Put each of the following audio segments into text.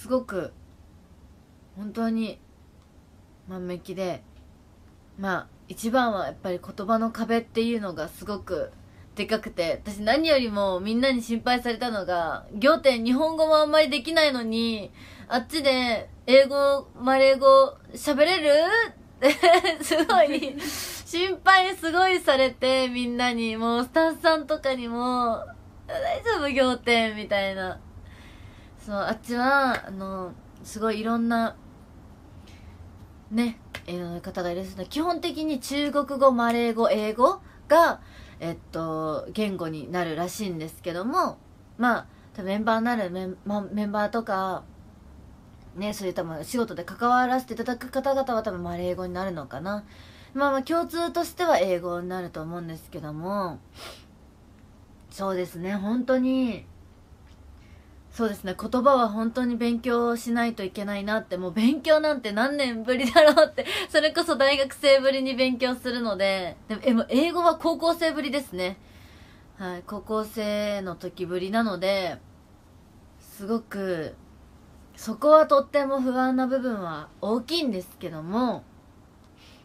すごく本当に万めきでまあ一番はやっぱり言葉の壁っていうのがすごくでかくて私何よりもみんなに心配されたのが行天、日本語もあんまりできないのにあっちで英語マレー語喋れる すごい心配すごいされてみんなにもうスタッフさんとかにも大丈夫仰天みたいなそうあっちはあのすごいいろんなねいろんな方がいるんですけど基本的に中国語マレー語英語がえっと言語になるらしいんですけどもまあメンバーになるメン,、まメンバーとかねそういう多分仕事で関わらせていただく方々は多分マレー語になるのかなまあまあ共通としては英語になると思うんですけどもそうですね本当にそうですね言葉は本当に勉強しないといけないなってもう勉強なんて何年ぶりだろうって それこそ大学生ぶりに勉強するのででもえも英語は高校生ぶりですねはい高校生の時ぶりなのですごくそこはとっても不安な部分は大きいんですけども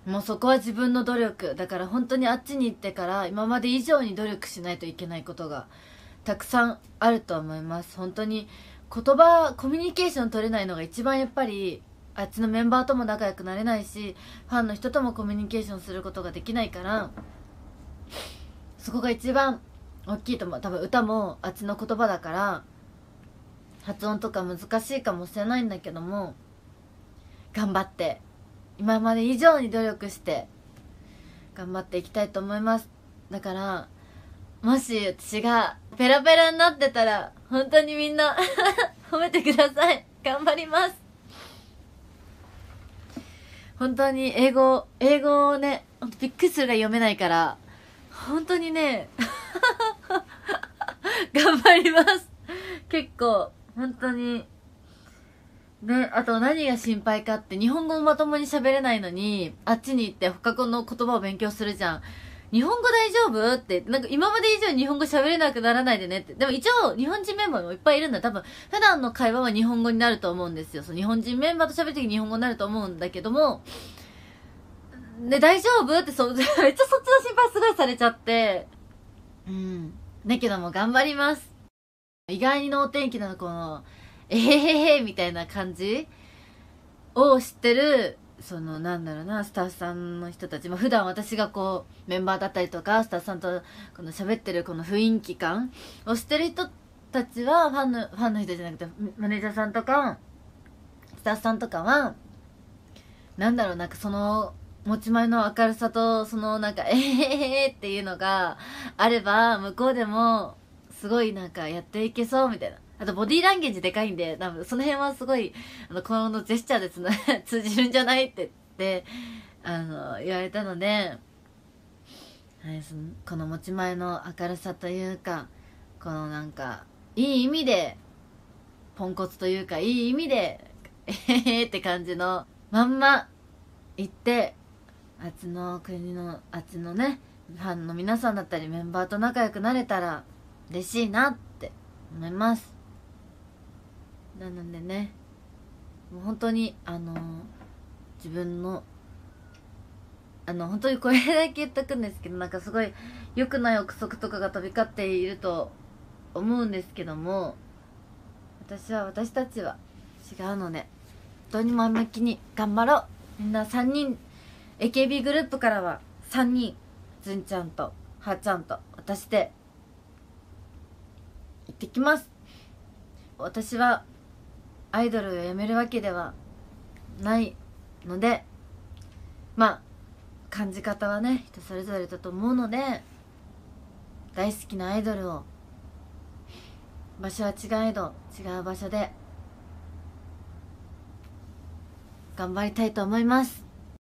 もうそこは自分の努力だから本当にあっちに行ってから今まで以上に努力しないといけないことがたくさんあると思います本当に言葉コミュニケーション取れないのが一番やっぱりあっちのメンバーとも仲良くなれないしファンの人ともコミュニケーションすることができないからそこが一番大きいと思う多分歌もあっちの言葉だから発音とか難しいかもしれないんだけども頑張って今まで以上に努力して頑張っていきたいと思いますだからもし私がペラペラになってたら、本当にみんな 褒めてください。頑張ります。本当に英語、英語をね、びっくりするが読めないから、本当にね 頑張ります。結構、本当に。ね、あと何が心配かって、日本語もまともに喋れないのに、あっちに行って他の言葉を勉強するじゃん。日本語大丈夫って、なんか今まで以上に日本語喋れなくならないでねって。でも一応、日本人メンバーもいっぱいいるんだ。多分、普段の会話は日本語になると思うんですよ。その日本人メンバーと喋るとき日本語になると思うんだけども、ね、大丈夫って、そう、めっちゃそっちの心配すごいされちゃって。うん。だけども頑張ります。意外に脳天気なのこの、えへへへみたいな感じを知ってるそのなんだろうなスタッフさんの人たち、も普段私がこうメンバーだったりとかスタッフさんとこの喋ってるこの雰囲気感をしてる人たちはファンのファンの人じゃなくてマネージャーさんとかスタッフさんとかはなんだろうなんかその持ち前の明るさとそのなんか「えへへっていうのがあれば向こうでもすごいなんかやっていけそうみたいなあとボディーランゲージでかいんで、多分その辺はすごい、あの、このジェスチャーでつな、通じるんじゃないって言って、あの、言われたので、はい、そのこの持ち前の明るさというか、このなんか、いい意味で、ポンコツというか、いい意味で、えへへって感じのまんま行って、あっちの国の、あっちのね、ファンの皆さんだったりメンバーと仲良くなれたら嬉しいなって思います。なのでねもう本当にあのー、自分のあの本当にこれだけ言っとくんですけどなんかすごい良くない憶測とかが飛び交っていると思うんですけども私は私たちは違うので、ね、本当に前向きに頑張ろうみんな3人 AKB グループからは3人ずんちゃんとはーちゃんと私で行ってきます私はアイドルをやめるわけではないのでまあ感じ方はね人それぞれだと思うので大好きなアイドルを場所は違えど違う場所で頑張りたいと思います